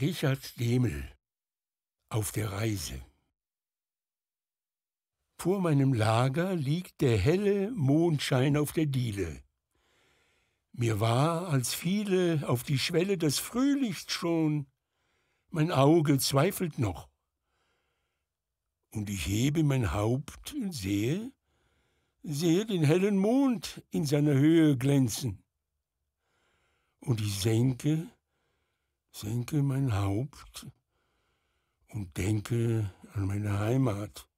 Richard Demel Auf der Reise Vor meinem Lager liegt der helle Mondschein auf der Diele. Mir war, als viele auf die Schwelle des Frühlichts schon, mein Auge zweifelt noch. Und ich hebe mein Haupt und sehe, sehe den hellen Mond in seiner Höhe glänzen. Und ich senke senke mein Haupt und denke an meine Heimat.